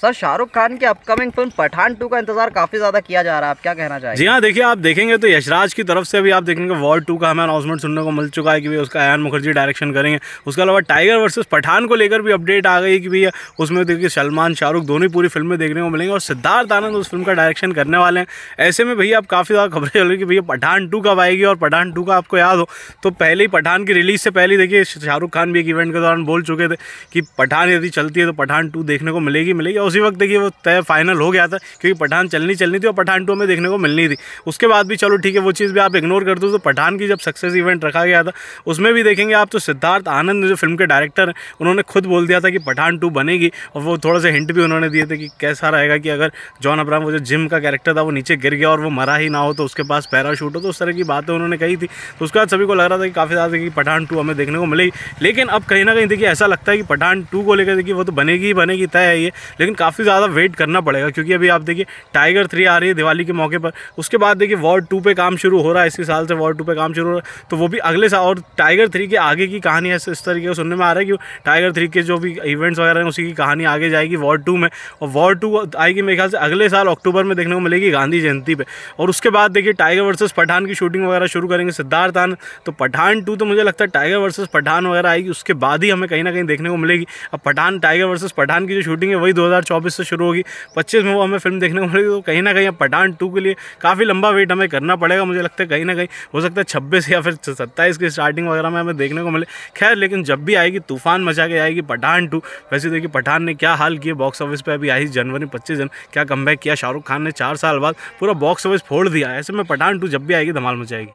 sir Shahrukh Khan की upcoming film Pathan to का इंतजार काफी ज्यादा किया जा रहा है आप क्या कहना चाहेंगे जी हाँ देखिए आप देखेंगे तो यशराज की तरफ से भी आप देखेंगे वॉर टू का हमें अनाउंसमेंट सुनने को मिल चुका है कि भाई उसका अयन मुखर्जी डायरेक्शन करेंगे उसके अलावा टाइगर वर्सेस पठान को लेकर भी अपडेट आ गई कि भैया उसमें देखिए सलमान शाहरुख दोनों ही पूरी फिल्में देखने को मिलेंगे और सिद्धार्थ आनंद उस फिल्म का डायरेक्शन करने वाले हैं ऐसे में भैया आप काफ़ी ज़्यादा खबरें चल रही कि भैया पठान टू कब आएगी और पठान टू का आपको याद हो तो पहले ही पठान की रिलीज से पहले देखिए शाहरुख खान भी एक इवेंट के दौरान बोल चुके थे कि पठान यदि चलती है तो पठान टू देखने को मिलेगी मिलेगी और उसी वक्त देखिए वो तय फाइनल हो गया था क्योंकि पठान चलनी चलनी थी और पठान टू हमें देखने को मिलनी थी उसके बाद भी चलो ठीक है वो चीज़ भी आप इग्नोर कर दो तो पठान की जब सक्सेस इवेंट रखा गया था उसमें भी देखेंगे आप तो सिद्धार्थ आनंद जो फिल्म के डायरेक्टर हैं उन्होंने खुद बोल दिया था कि पठान टू बनेगी और वो थोड़ा सा हिंट भी उन्होंने दिए थे कि कैसा रहेगा कि अगर जॉन अब्राहम वो जो जिम का कैरेक्टर था वो नीचे गिर गया और वो मरा ही ना हो तो उसके पास पैराशूट हो तो उस तरह की बातें उन्होंने कही थी तो उसके बाद सभी को लग रहा था कि काफ़ी ज़्यादा कि पठान टू हमें देखने को मिलेगी लेकिन अब कहीं ना कहीं देखिए ऐसा लगता है कि पठान टू को लेकर देखिए वो तो बनेगी ही बनेगी तय है ये लेकिन काफ़ी ज़्यादा वेट करना पड़ेगा क्योंकि अभी आप देखिए टाइगर थ्री आ रही है दिवाली के मौके पर उसके बाद देखिए वार्ड टू पे काम शुरू हो रहा है इसी साल से वार्ड टू पे काम शुरू हो रहा है तो वो भी अगले साल और टाइगर थ्री के आगे की कहानी ऐसे इस तरीके से सुनने में आ रहा है कि टाइगर थ्री के जो भी इवेंट्स वगैरह हैं उसी की कहानी आगे जाएगी वार्ड टू में और वार्ड टू आएगी मेरे ख्याल से अगले साल अक्टूबर में देखने को मिलेगी गांधी जयंती पर और उसके बाद देखिए टाइगर वर्सेज पठान की शूटिंग वगैरह शुरू करेंगे सिद्धार्थ आन तो पठान टू तो मुझे लगता है टाइगर वर्सेज पठान वगैरह आएगी उसके बाद ही हमें कहीं ना कहीं देखने को मिलेगी अब पठान टाइगर वर्सेज पठान की जो शूटिंग है वही दो चौबीस से शुरू होगी पच्चीस में वो हमें फिल्म देखने को मिलेगी तो कहीं ना कहीं पठान टू के लिए काफ़ी लंबा वेट हमें करना पड़ेगा मुझे लगता है कहीं ना कहीं हो सकता है छब्बीस या फिर सत्ताईस की स्टार्टिंग वगैरह में हमें देखने को मिले खैर लेकिन जब भी आएगी तूफान मचा के आएगी पठान टू वैसे तो देखिए पठान ने क्या हाल किए बॉक्स ऑफिस पर अभी आई जनवरी पच्चीस जन क्या कम किया शाहरुख खान ने चार साल बाद पूरा बॉक्स ऑफिस फोड़ दिया ऐसे में पठान टू जब भी आएगी धमाल मचाएगी